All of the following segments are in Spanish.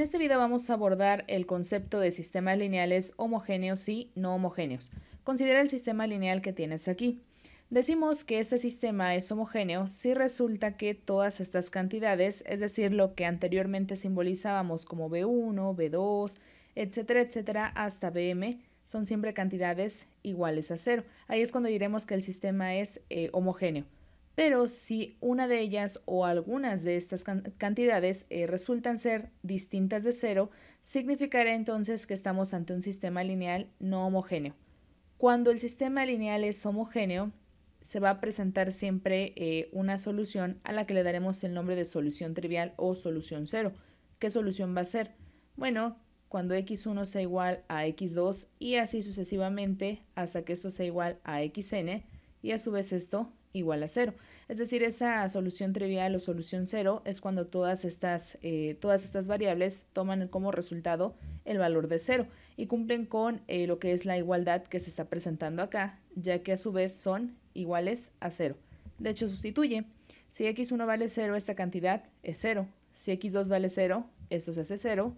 En este video vamos a abordar el concepto de sistemas lineales homogéneos y no homogéneos. Considera el sistema lineal que tienes aquí. Decimos que este sistema es homogéneo si resulta que todas estas cantidades, es decir, lo que anteriormente simbolizábamos como B1, B2, etcétera, etcétera, hasta BM, son siempre cantidades iguales a cero. Ahí es cuando diremos que el sistema es eh, homogéneo pero si una de ellas o algunas de estas cantidades eh, resultan ser distintas de cero, significará entonces que estamos ante un sistema lineal no homogéneo. Cuando el sistema lineal es homogéneo, se va a presentar siempre eh, una solución a la que le daremos el nombre de solución trivial o solución cero. ¿Qué solución va a ser? Bueno, cuando x1 sea igual a x2 y así sucesivamente hasta que esto sea igual a xn y a su vez esto igual a cero. Es decir, esa solución trivial o solución cero es cuando todas estas, eh, todas estas variables toman como resultado el valor de 0 y cumplen con eh, lo que es la igualdad que se está presentando acá, ya que a su vez son iguales a cero. De hecho, sustituye. Si x1 vale 0, esta cantidad es 0. Si x2 vale 0, esto se hace 0.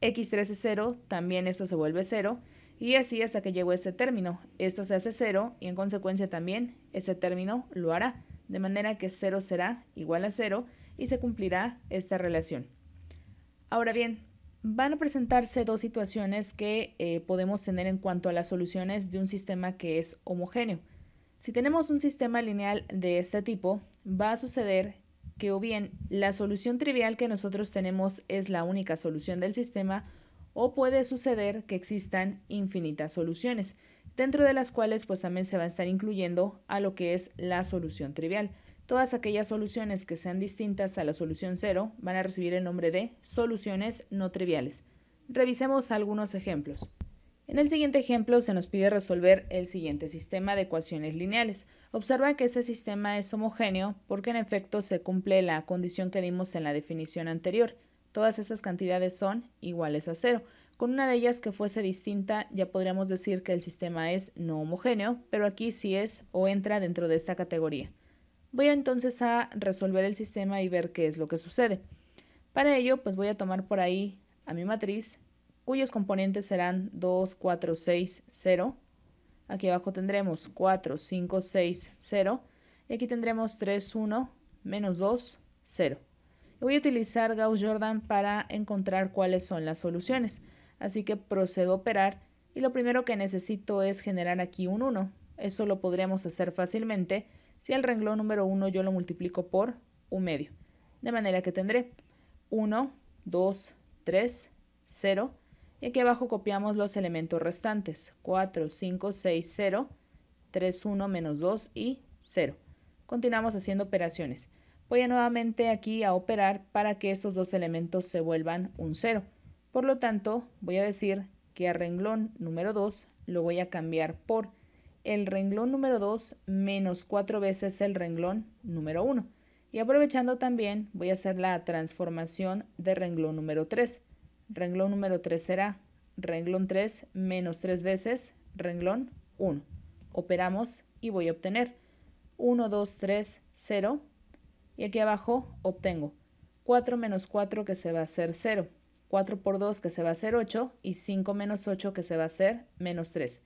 x3 es 0, también esto se vuelve 0. Y así hasta que llegó este término. Esto se hace cero y en consecuencia también ese término lo hará, de manera que cero será igual a cero y se cumplirá esta relación. Ahora bien, van a presentarse dos situaciones que eh, podemos tener en cuanto a las soluciones de un sistema que es homogéneo. Si tenemos un sistema lineal de este tipo, va a suceder que o bien la solución trivial que nosotros tenemos es la única solución del sistema, o puede suceder que existan infinitas soluciones, dentro de las cuales pues también se va a estar incluyendo a lo que es la solución trivial. Todas aquellas soluciones que sean distintas a la solución cero van a recibir el nombre de soluciones no triviales. Revisemos algunos ejemplos. En el siguiente ejemplo se nos pide resolver el siguiente sistema de ecuaciones lineales. Observa que este sistema es homogéneo porque en efecto se cumple la condición que dimos en la definición anterior. Todas estas cantidades son iguales a 0, Con una de ellas que fuese distinta, ya podríamos decir que el sistema es no homogéneo, pero aquí sí es o entra dentro de esta categoría. Voy entonces a resolver el sistema y ver qué es lo que sucede. Para ello, pues voy a tomar por ahí a mi matriz, cuyos componentes serán 2, 4, 6, 0. Aquí abajo tendremos 4, 5, 6, 0. Y aquí tendremos 3, 1, menos 2, 0. Voy a utilizar Gauss Jordan para encontrar cuáles son las soluciones. Así que procedo a operar y lo primero que necesito es generar aquí un 1. Eso lo podríamos hacer fácilmente si el renglón número 1 yo lo multiplico por un medio. De manera que tendré 1, 2, 3, 0. Y aquí abajo copiamos los elementos restantes. 4, 5, 6, 0, 3, 1, menos 2 y 0. Continuamos haciendo operaciones voy a nuevamente aquí a operar para que esos dos elementos se vuelvan un 0. Por lo tanto, voy a decir que a renglón número 2 lo voy a cambiar por el renglón número 2 menos 4 veces el renglón número 1. Y aprovechando también voy a hacer la transformación de renglón número 3. Renglón número 3 será renglón 3 menos 3 veces renglón 1. Operamos y voy a obtener 1, 2, 3, 0, y aquí abajo obtengo 4 menos 4 que se va a hacer 0, 4 por 2 que se va a hacer 8 y 5 menos 8 que se va a hacer menos 3.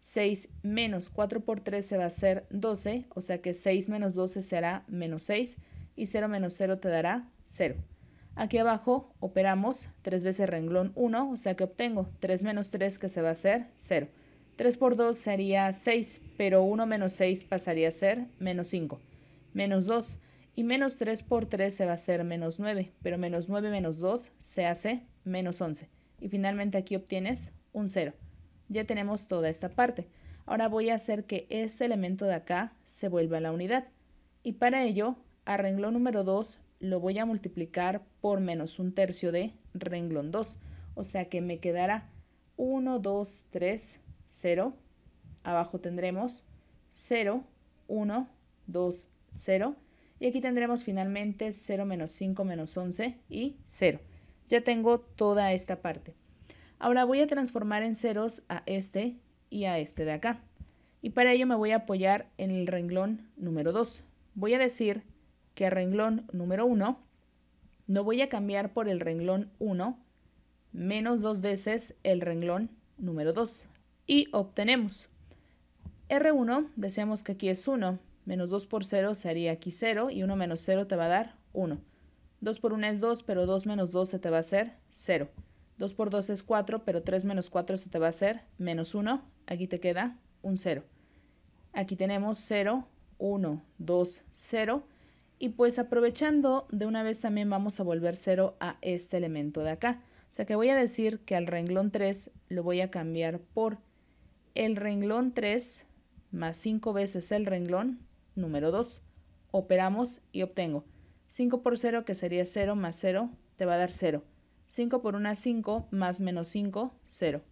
6 menos 4 por 3 se va a hacer 12, o sea que 6 menos 12 será menos 6 y 0 menos 0 te dará 0. Aquí abajo operamos 3 veces renglón 1, o sea que obtengo 3 menos 3 que se va a hacer 0. 3 por 2 sería 6, pero 1 menos 6 pasaría a ser menos 5. Menos 2 y menos 3 por 3 se va a hacer menos 9, pero menos 9 menos 2 se hace menos 11. Y finalmente aquí obtienes un 0. Ya tenemos toda esta parte. Ahora voy a hacer que este elemento de acá se vuelva la unidad. Y para ello, a renglón número 2 lo voy a multiplicar por menos un tercio de renglón 2. O sea que me quedará 1, 2, 3, 0. Abajo tendremos 0, 1, 2, 0 y aquí tendremos finalmente 0 menos 5 menos 11 y 0. Ya tengo toda esta parte. Ahora voy a transformar en ceros a este y a este de acá. Y para ello me voy a apoyar en el renglón número 2. Voy a decir que renglón número 1 no voy a cambiar por el renglón 1 menos dos veces el renglón número 2. Y obtenemos R1, deseamos que aquí es 1, Menos 2 por 0 sería aquí 0 y 1 menos 0 te va a dar 1. 2 por 1 es 2, pero 2 menos 2 se te va a hacer 0. 2 por 2 es 4, pero 3 menos 4 se te va a hacer menos 1. Aquí te queda un 0. Aquí tenemos 0, 1, 2, 0. Y pues aprovechando, de una vez también vamos a volver 0 a este elemento de acá. O sea que voy a decir que al renglón 3 lo voy a cambiar por el renglón 3 más 5 veces el renglón Número 2. Operamos y obtengo. 5 por 0, que sería 0 más 0, te va a dar 0. 5 por 1, 5, más menos 5, 0.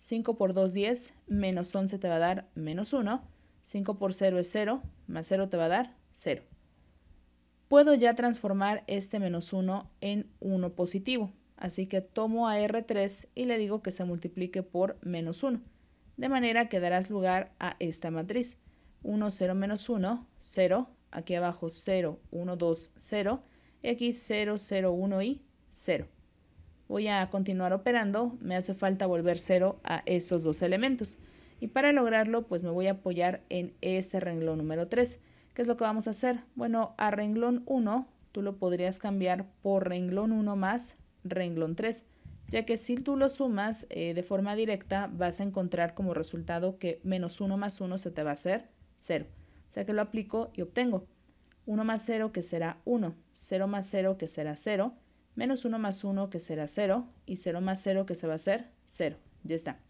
5 por 2, 10, menos 11 te va a dar menos 1. 5 por 0 es 0, más 0 te va a dar 0. Puedo ya transformar este menos 1 en 1 positivo, así que tomo a R3 y le digo que se multiplique por menos 1, de manera que darás lugar a esta matriz. 1, 0 menos 1, 0, aquí abajo 0, 1, 2, 0, y aquí 0, 0, 1 y 0. Voy a continuar operando, me hace falta volver 0 a estos dos elementos. Y para lograrlo, pues me voy a apoyar en este renglón número 3. ¿Qué es lo que vamos a hacer? Bueno, a renglón 1 tú lo podrías cambiar por renglón 1 más renglón 3, ya que si tú lo sumas eh, de forma directa vas a encontrar como resultado que menos 1 más 1 se te va a hacer 0. O sea que lo aplico y obtengo 1 más 0 que será 1, 0 más 0 que será 0, menos 1 más 1 que será 0 y 0 más 0 que se va a hacer 0. Ya está.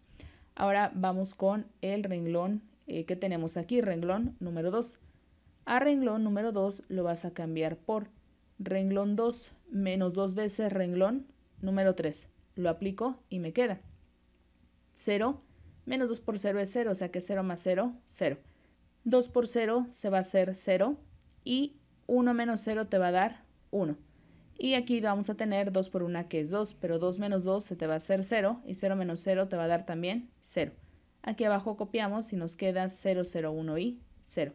Ahora vamos con el renglón eh, que tenemos aquí, renglón número 2. A renglón número 2 lo vas a cambiar por renglón 2 menos 2 veces renglón número 3. Lo aplico y me queda 0 menos 2 por 0 es 0, o sea que 0 más 0, 0. 2 por 0 se va a hacer 0 y 1 menos 0 te va a dar 1. Y aquí vamos a tener 2 por 1 que es 2, pero 2 menos 2 se te va a hacer 0 y 0 menos 0 te va a dar también 0. Aquí abajo copiamos y nos queda 0, 0, 1 y 0.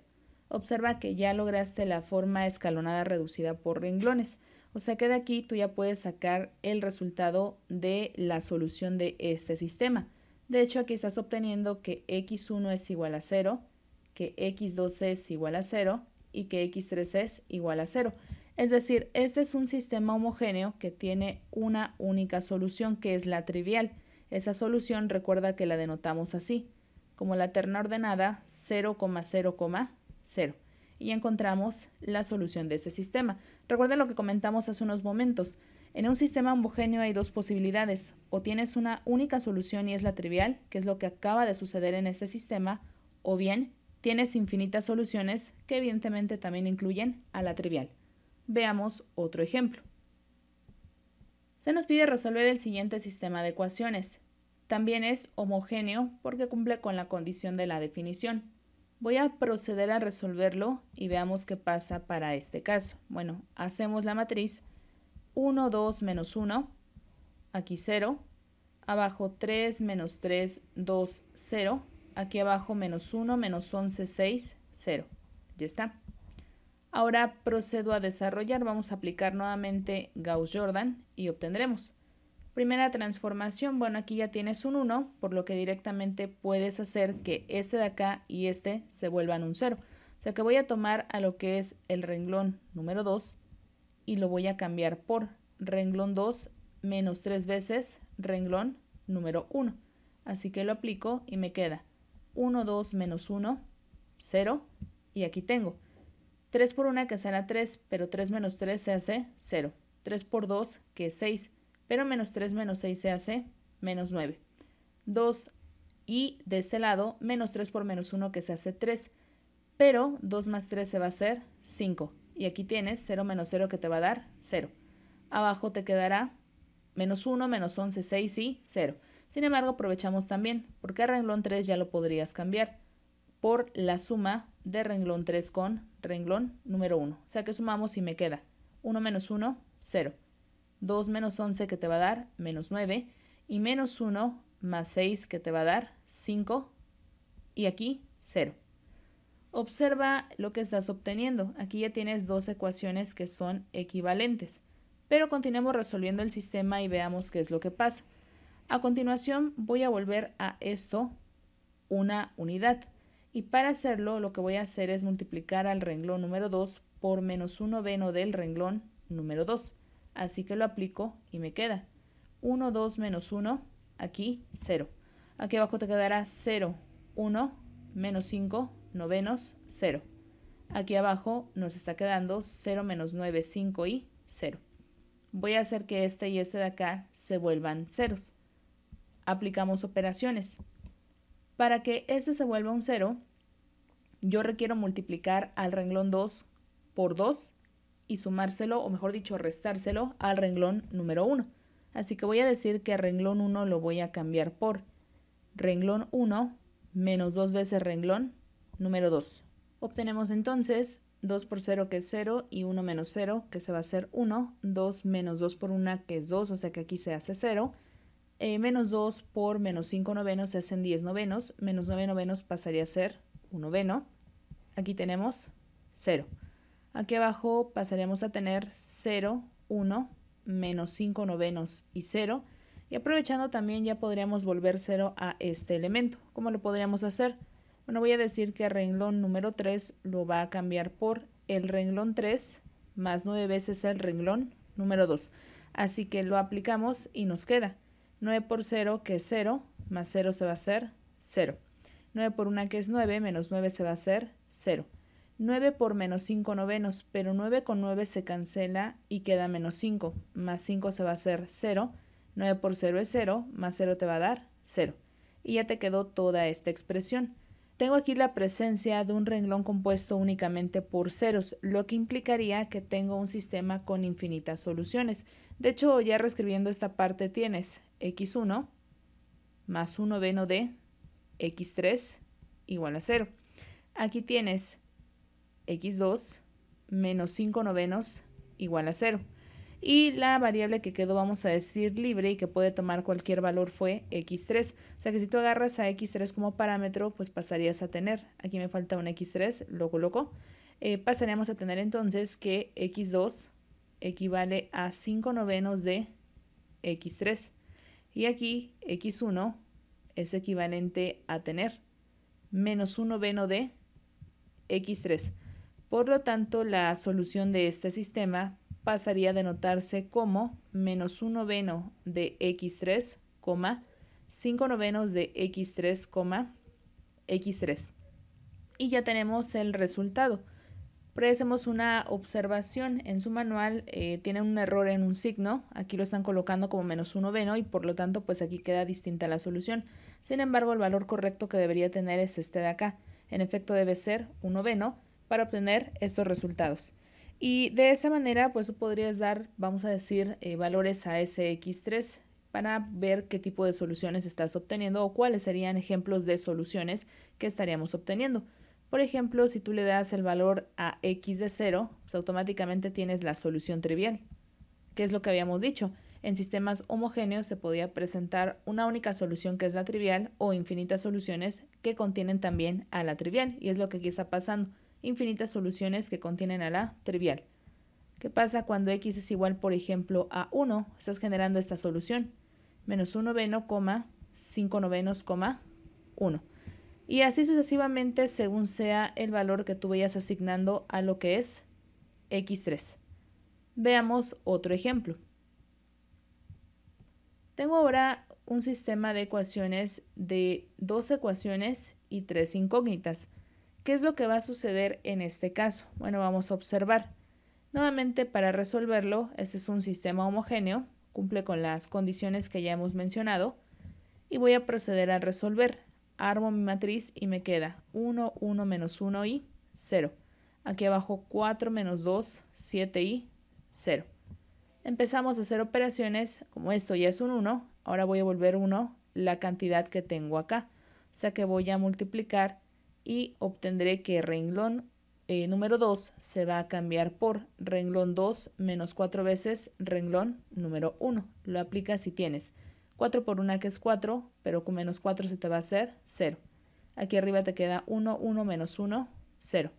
Observa que ya lograste la forma escalonada reducida por renglones. O sea que de aquí tú ya puedes sacar el resultado de la solución de este sistema. De hecho, aquí estás obteniendo que x1 es igual a 0, que x2 es igual a 0 y que x3 es igual a 0. Es decir, este es un sistema homogéneo que tiene una única solución, que es la trivial. Esa solución recuerda que la denotamos así, como la terna ordenada 0,0,0. Y encontramos la solución de ese sistema. Recuerda lo que comentamos hace unos momentos. En un sistema homogéneo hay dos posibilidades. O tienes una única solución y es la trivial, que es lo que acaba de suceder en este sistema, o bien Tienes infinitas soluciones que evidentemente también incluyen a la trivial. Veamos otro ejemplo. Se nos pide resolver el siguiente sistema de ecuaciones. También es homogéneo porque cumple con la condición de la definición. Voy a proceder a resolverlo y veamos qué pasa para este caso. Bueno, hacemos la matriz 1, 2, menos 1, aquí 0, abajo 3, menos 3, 2, 0, Aquí abajo menos 1, menos 11, 6, 0. Ya está. Ahora procedo a desarrollar. Vamos a aplicar nuevamente Gauss-Jordan y obtendremos. Primera transformación, bueno, aquí ya tienes un 1, por lo que directamente puedes hacer que este de acá y este se vuelvan un 0. O sea que voy a tomar a lo que es el renglón número 2 y lo voy a cambiar por renglón 2 menos 3 veces renglón número 1. Así que lo aplico y me queda 1, 2 menos 1, 0. Y aquí tengo 3 por 1 que será 3, pero 3 menos 3 se hace 0. 3 por 2 que es 6, pero menos 3 menos 6 se hace menos 9. 2 y de este lado menos 3 por menos 1 que se hace 3, pero 2 más 3 se va a hacer 5. Y aquí tienes 0 menos 0 que te va a dar 0. Abajo te quedará menos 1, menos 11, 6 y 0. Sin embargo, aprovechamos también, porque renglón 3 ya lo podrías cambiar por la suma de renglón 3 con renglón número 1. O sea que sumamos y me queda 1 menos 1, 0. 2 menos 11 que te va a dar menos 9 y menos 1 más 6 que te va a dar 5 y aquí 0. Observa lo que estás obteniendo. Aquí ya tienes dos ecuaciones que son equivalentes. Pero continuemos resolviendo el sistema y veamos qué es lo que pasa. A continuación voy a volver a esto una unidad. Y para hacerlo lo que voy a hacer es multiplicar al renglón número 2 por menos 1 veno del renglón número 2. Así que lo aplico y me queda 1, 2 menos 1, aquí 0. Aquí abajo te quedará 0, 1, menos 5, novenos, 0. Aquí abajo nos está quedando 0 menos 9, 5 y 0. Voy a hacer que este y este de acá se vuelvan ceros aplicamos operaciones. Para que este se vuelva un 0, yo requiero multiplicar al renglón 2 por 2 y sumárselo, o mejor dicho, restárselo al renglón número 1. Así que voy a decir que renglón 1 lo voy a cambiar por renglón 1 menos 2 veces renglón número 2. Obtenemos entonces 2 por 0 que es 0 y 1 menos 0 que se va a hacer 1, 2 menos 2 por 1 que es 2, o sea que aquí se hace 0 eh, menos 2 por menos 5 novenos se hacen 10 novenos, menos 9 novenos pasaría a ser 1 noveno. Aquí tenemos 0. Aquí abajo pasaríamos a tener 0, 1, menos 5 novenos y 0. Y aprovechando también ya podríamos volver 0 a este elemento. ¿Cómo lo podríamos hacer? Bueno, voy a decir que renglón número 3 lo va a cambiar por el renglón 3 más 9 veces el renglón número 2. Así que lo aplicamos y nos queda 9 por 0, que es 0, más 0 se va a hacer 0. 9 por 1, que es 9, menos 9 se va a hacer 0. 9 por menos 5 novenos, pero 9 con 9 se cancela y queda menos 5, más 5 se va a hacer 0, 9 por 0 es 0, más 0 te va a dar 0. Y ya te quedó toda esta expresión. Tengo aquí la presencia de un renglón compuesto únicamente por ceros, lo que implicaría que tengo un sistema con infinitas soluciones. De hecho, ya reescribiendo esta parte tienes x1 más 1 noveno de x3 igual a 0. Aquí tienes x2 menos 5 novenos igual a 0. Y la variable que quedó, vamos a decir, libre y que puede tomar cualquier valor fue x3. O sea que si tú agarras a x3 como parámetro, pues pasarías a tener, aquí me falta un x3, lo coloco, pasaríamos a tener entonces que x2 equivale a 5 novenos de x3. Y aquí x1 es equivalente a tener menos 1 noveno de x3. Por lo tanto, la solución de este sistema pasaría a denotarse como menos 1 noveno de x3, 5 novenos de x3, x3. Y ya tenemos el resultado pero hacemos una observación. En su manual eh, tienen un error en un signo, aquí lo están colocando como menos un noveno y por lo tanto pues aquí queda distinta la solución. Sin embargo, el valor correcto que debería tener es este de acá. En efecto debe ser un noveno para obtener estos resultados. Y de esa manera pues podrías dar, vamos a decir, eh, valores a SX3 para ver qué tipo de soluciones estás obteniendo o cuáles serían ejemplos de soluciones que estaríamos obteniendo. Por ejemplo, si tú le das el valor a x de 0, pues automáticamente tienes la solución trivial, que es lo que habíamos dicho. En sistemas homogéneos se podía presentar una única solución que es la trivial o infinitas soluciones que contienen también a la trivial, y es lo que aquí está pasando, infinitas soluciones que contienen a la trivial. ¿Qué pasa cuando x es igual, por ejemplo, a 1? Estás generando esta solución, menos 1 noveno, 5 novenos, 1 y así sucesivamente según sea el valor que tú vayas asignando a lo que es x3. Veamos otro ejemplo. Tengo ahora un sistema de ecuaciones de dos ecuaciones y tres incógnitas. ¿Qué es lo que va a suceder en este caso? Bueno, vamos a observar. Nuevamente, para resolverlo, este es un sistema homogéneo, cumple con las condiciones que ya hemos mencionado, y voy a proceder a resolver. Armo mi matriz y me queda 1, 1 menos 1 y 0. Aquí abajo 4 menos 2, 7 y 0. Empezamos a hacer operaciones, como esto ya es un 1, ahora voy a volver 1 la cantidad que tengo acá. O sea que voy a multiplicar y obtendré que renglón eh, número 2 se va a cambiar por renglón 2 menos 4 veces renglón número 1. Lo aplica si tienes 4 por 1 que es 4, pero con menos 4 se te va a hacer 0. Aquí arriba te queda 1, 1 menos 1, 0.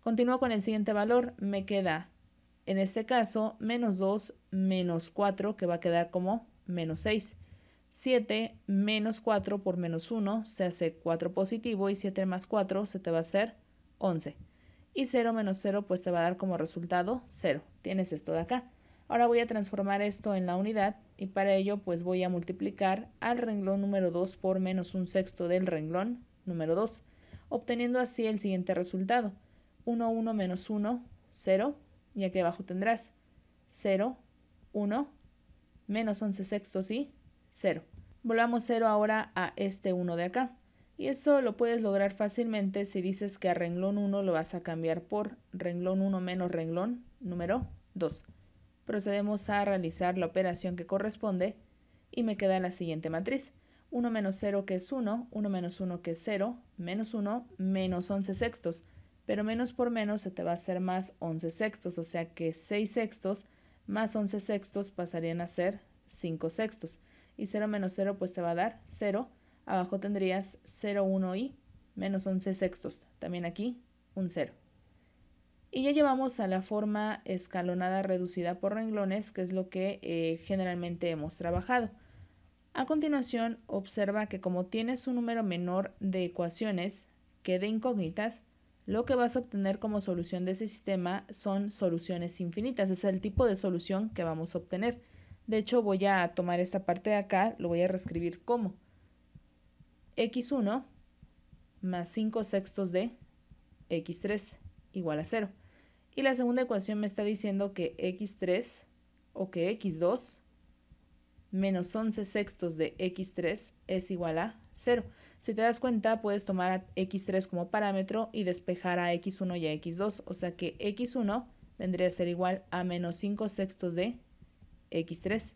Continúo con el siguiente valor, me queda en este caso menos 2 menos 4 que va a quedar como menos 6. 7 menos 4 por menos 1 se hace 4 positivo y 7 más 4 se te va a hacer 11. Y 0 menos 0 pues te va a dar como resultado 0. Tienes esto de acá. Ahora voy a transformar esto en la unidad y para ello pues voy a multiplicar al renglón número 2 por menos un sexto del renglón número 2, obteniendo así el siguiente resultado. 1, 1 menos 1, 0, y aquí abajo tendrás 0, 1, menos 11 sextos y 0. Volvamos 0 ahora a este 1 de acá. Y eso lo puedes lograr fácilmente si dices que a renglón 1 lo vas a cambiar por renglón 1 menos renglón número 2 procedemos a realizar la operación que corresponde y me queda la siguiente matriz. 1 menos 0 que es 1, 1 menos 1 que es 0, menos 1, menos 11 sextos. Pero menos por menos se te va a hacer más 11 sextos, o sea que 6 sextos más 11 sextos pasarían a ser 5 sextos. Y 0 menos 0 pues te va a dar 0. Abajo tendrías 0, 1 y menos 11 sextos. También aquí un 0. Y ya llevamos a la forma escalonada reducida por renglones, que es lo que eh, generalmente hemos trabajado. A continuación, observa que como tienes un número menor de ecuaciones que de incógnitas, lo que vas a obtener como solución de ese sistema son soluciones infinitas. Es el tipo de solución que vamos a obtener. De hecho, voy a tomar esta parte de acá, lo voy a reescribir como x1 más 5 sextos de x3 igual a 0. Y la segunda ecuación me está diciendo que x3 o que x2 menos 11 sextos de x3 es igual a 0. Si te das cuenta, puedes tomar a x3 como parámetro y despejar a x1 y a x2. O sea que x1 vendría a ser igual a menos 5 sextos de x3.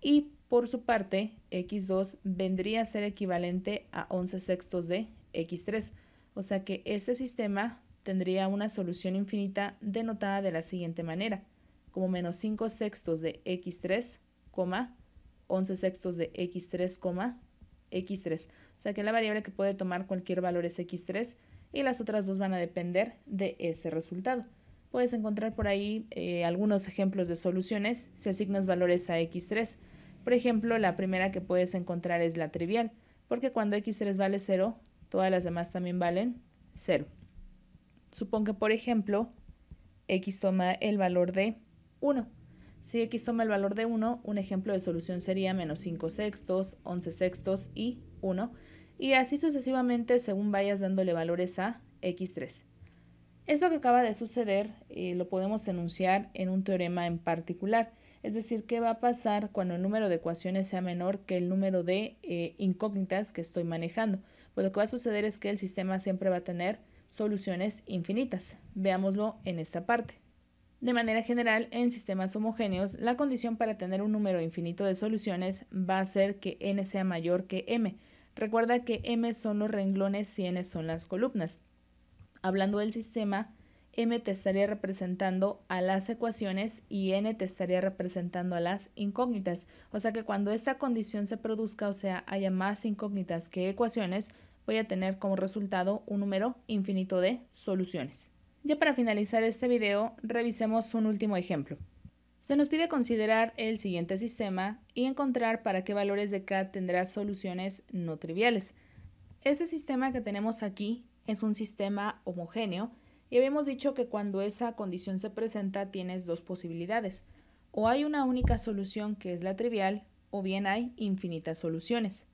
Y por su parte, x2 vendría a ser equivalente a 11 sextos de x3. O sea que este sistema tendría una solución infinita denotada de la siguiente manera, como menos 5 sextos de x3, 11 sextos de x3, x3. O sea que la variable que puede tomar cualquier valor es x3 y las otras dos van a depender de ese resultado. Puedes encontrar por ahí eh, algunos ejemplos de soluciones si asignas valores a x3. Por ejemplo, la primera que puedes encontrar es la trivial, porque cuando x3 vale 0, todas las demás también valen 0. Supongo que, por ejemplo, x toma el valor de 1. Si x toma el valor de 1, un ejemplo de solución sería menos 5 sextos, 11 sextos y 1. Y así sucesivamente según vayas dándole valores a x3. Eso que acaba de suceder eh, lo podemos enunciar en un teorema en particular, es decir, qué va a pasar cuando el número de ecuaciones sea menor que el número de eh, incógnitas que estoy manejando. Pues lo que va a suceder es que el sistema siempre va a tener soluciones infinitas. Veámoslo en esta parte. De manera general, en sistemas homogéneos, la condición para tener un número infinito de soluciones va a ser que n sea mayor que m. Recuerda que m son los renglones y n son las columnas. Hablando del sistema, m te estaría representando a las ecuaciones y n te estaría representando a las incógnitas. O sea que cuando esta condición se produzca, o sea, haya más incógnitas que ecuaciones, voy a tener como resultado un número infinito de soluciones. Ya para finalizar este video, revisemos un último ejemplo. Se nos pide considerar el siguiente sistema y encontrar para qué valores de K tendrás soluciones no triviales. Este sistema que tenemos aquí es un sistema homogéneo y habíamos dicho que cuando esa condición se presenta tienes dos posibilidades. O hay una única solución que es la trivial o bien hay infinitas soluciones.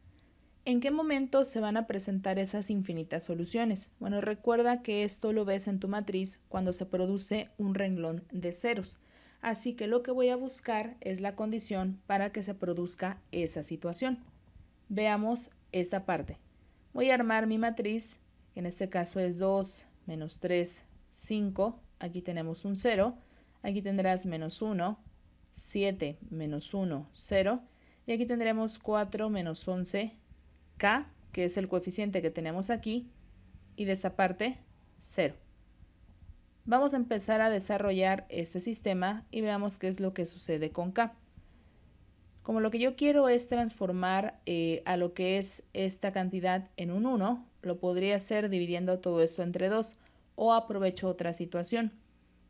¿En qué momento se van a presentar esas infinitas soluciones? Bueno, recuerda que esto lo ves en tu matriz cuando se produce un renglón de ceros. Así que lo que voy a buscar es la condición para que se produzca esa situación. Veamos esta parte. Voy a armar mi matriz, que en este caso es 2 menos 3, 5. Aquí tenemos un 0. Aquí tendrás menos 1, 7 menos 1, 0. Y aquí tendremos 4 menos 11, k, que es el coeficiente que tenemos aquí, y de esa parte 0. Vamos a empezar a desarrollar este sistema y veamos qué es lo que sucede con k. Como lo que yo quiero es transformar eh, a lo que es esta cantidad en un 1, lo podría hacer dividiendo todo esto entre 2 o aprovecho otra situación.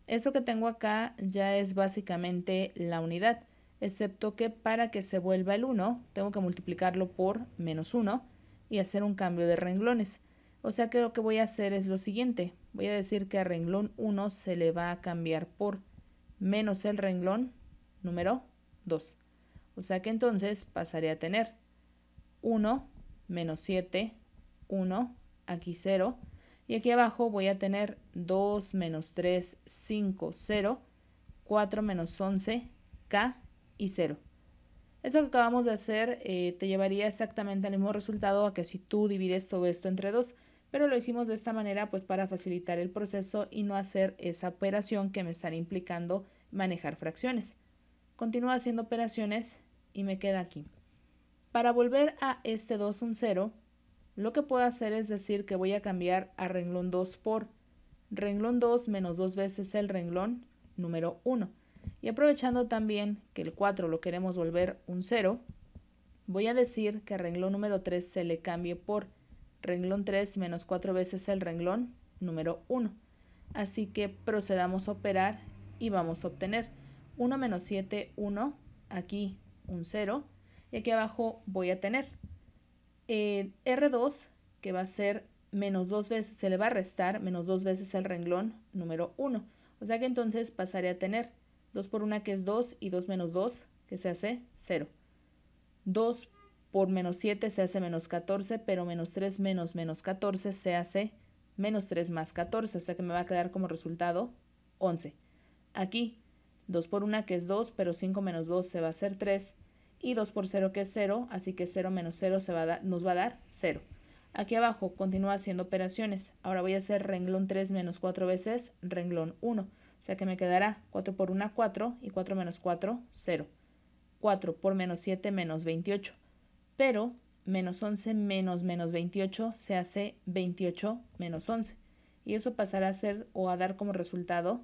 eso que tengo acá ya es básicamente la unidad excepto que para que se vuelva el 1 tengo que multiplicarlo por menos 1 y hacer un cambio de renglones. O sea que lo que voy a hacer es lo siguiente, voy a decir que a renglón 1 se le va a cambiar por menos el renglón número 2. O sea que entonces pasaré a tener 1 menos 7, 1, aquí 0. Y aquí abajo voy a tener 2 menos 3, 5, 0, 4 menos 11, K y 0. Eso que acabamos de hacer eh, te llevaría exactamente al mismo resultado a que si tú divides todo esto entre 2, pero lo hicimos de esta manera pues para facilitar el proceso y no hacer esa operación que me estaría implicando manejar fracciones. Continúo haciendo operaciones y me queda aquí. Para volver a este 2 un 0, lo que puedo hacer es decir que voy a cambiar a renglón 2 por renglón 2 menos 2 veces el renglón número 1. Y aprovechando también que el 4 lo queremos volver un 0, voy a decir que renglón número 3 se le cambie por renglón 3 menos 4 veces el renglón número 1. Así que procedamos a operar y vamos a obtener 1 menos 7, 1, aquí un 0, y aquí abajo voy a tener eh, R2, que va a ser menos 2 veces, se le va a restar menos 2 veces el renglón número 1. O sea que entonces pasaré a tener 2 por 1 que es 2 y 2 menos 2 que se hace 0. 2 por menos 7 se hace menos 14, pero menos 3 menos menos 14 se hace menos 3 más 14, o sea que me va a quedar como resultado 11. Aquí 2 por 1 que es 2, pero 5 menos 2 se va a hacer 3 y 2 por 0 que es 0, así que 0 menos 0 se va nos va a dar 0. Aquí abajo continúa haciendo operaciones. Ahora voy a hacer renglón 3 menos 4 veces renglón 1. O sea que me quedará 4 por 1, 4 y 4 menos 4, 0. 4 por menos 7, menos 28. Pero menos 11 menos menos 28 se hace 28 menos 11. Y eso pasará a ser o a dar como resultado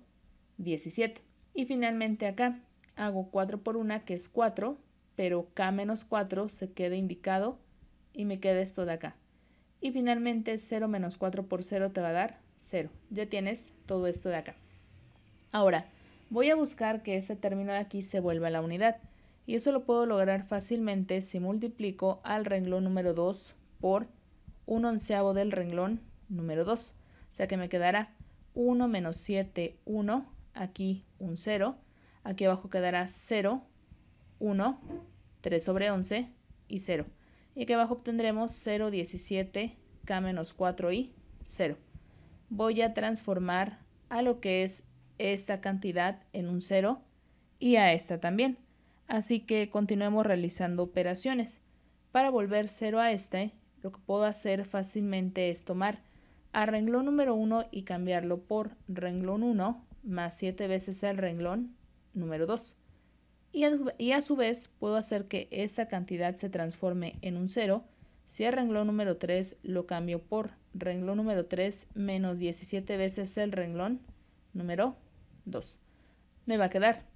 17. Y finalmente acá hago 4 por 1 que es 4, pero k menos 4 se queda indicado y me queda esto de acá. Y finalmente 0 menos 4 por 0 te va a dar 0. Ya tienes todo esto de acá. Ahora, voy a buscar que este término de aquí se vuelva la unidad, y eso lo puedo lograr fácilmente si multiplico al renglón número 2 por un onceavo del renglón número 2. O sea que me quedará 1 menos 7, 1, aquí un 0, aquí abajo quedará 0, 1, 3 sobre 11 y 0. Y aquí abajo obtendremos 0, 17, k menos 4 y 0. Voy a transformar a lo que es esta cantidad en un 0 y a esta también. Así que continuemos realizando operaciones. Para volver 0 a este, lo que puedo hacer fácilmente es tomar a renglón número 1 y cambiarlo por renglón 1 más 7 veces el renglón número 2. Y a, su vez puedo hacer que esta cantidad se transforme en un 0 si el renglón número 3 lo cambio por renglón número 3 menos 17 veces el renglón número 2. Me va a quedar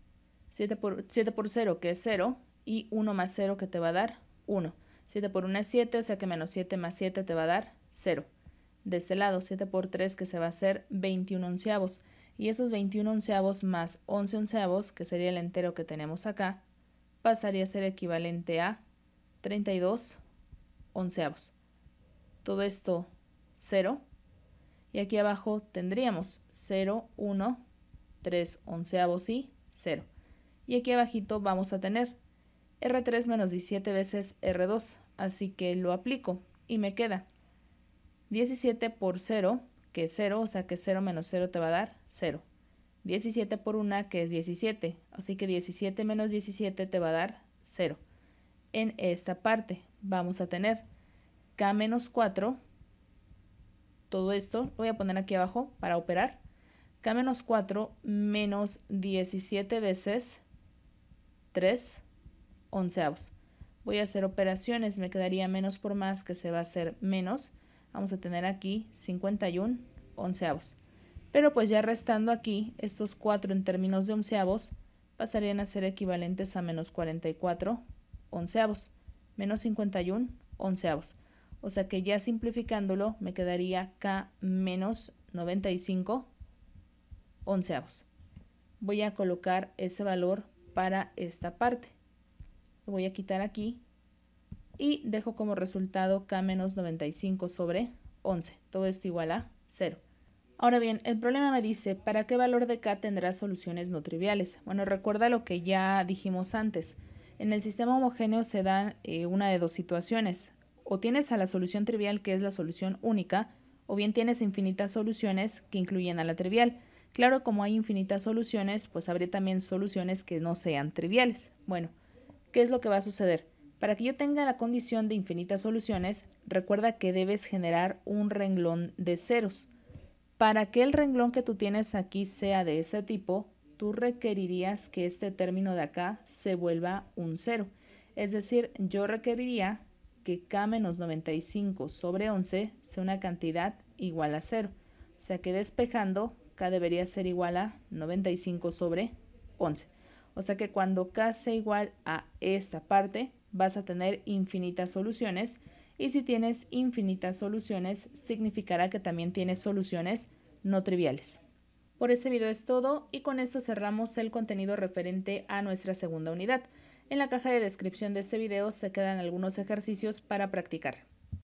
7 por, 7 por 0, que es 0, y 1 más 0, que te va a dar 1. 7 por 1 es 7, o sea que menos 7 más 7 te va a dar 0. De este lado, 7 por 3, que se va a hacer 21 onceavos. Y esos 21 onceavos más 11 onceavos, que sería el entero que tenemos acá, pasaría a ser equivalente a 32 onceavos. Todo esto 0. Y aquí abajo tendríamos 0, 1, 3 onceavos y 0. Y aquí abajito vamos a tener R3 menos 17 veces R2, así que lo aplico y me queda 17 por 0, que es 0, o sea que 0 menos 0 te va a dar 0. 17 por 1, que es 17, así que 17 menos 17 te va a dar 0. En esta parte vamos a tener K menos 4, todo esto lo voy a poner aquí abajo para operar, K menos 4 menos 17 veces 3 onceavos. Voy a hacer operaciones, me quedaría menos por más que se va a hacer menos. Vamos a tener aquí 51 onceavos. Pero pues ya restando aquí, estos 4 en términos de onceavos pasarían a ser equivalentes a menos 44 onceavos, menos 51 onceavos. O sea que ya simplificándolo me quedaría K menos 95 onceavos. Voy a colocar ese valor para esta parte. Lo voy a quitar aquí y dejo como resultado K menos 95 sobre 11. Todo esto igual a 0. Ahora bien, el problema me dice, ¿para qué valor de K tendrá soluciones no triviales? Bueno, recuerda lo que ya dijimos antes. En el sistema homogéneo se dan eh, una de dos situaciones. O tienes a la solución trivial, que es la solución única, o bien tienes infinitas soluciones que incluyen a la trivial. Claro, como hay infinitas soluciones, pues habré también soluciones que no sean triviales. Bueno, ¿qué es lo que va a suceder? Para que yo tenga la condición de infinitas soluciones, recuerda que debes generar un renglón de ceros. Para que el renglón que tú tienes aquí sea de ese tipo, tú requerirías que este término de acá se vuelva un cero. Es decir, yo requeriría que k menos 95 sobre 11 sea una cantidad igual a cero. O sea que despejando K debería ser igual a 95 sobre 11. O sea que cuando K sea igual a esta parte, vas a tener infinitas soluciones. Y si tienes infinitas soluciones, significará que también tienes soluciones no triviales. Por este video es todo y con esto cerramos el contenido referente a nuestra segunda unidad. En la caja de descripción de este video se quedan algunos ejercicios para practicar.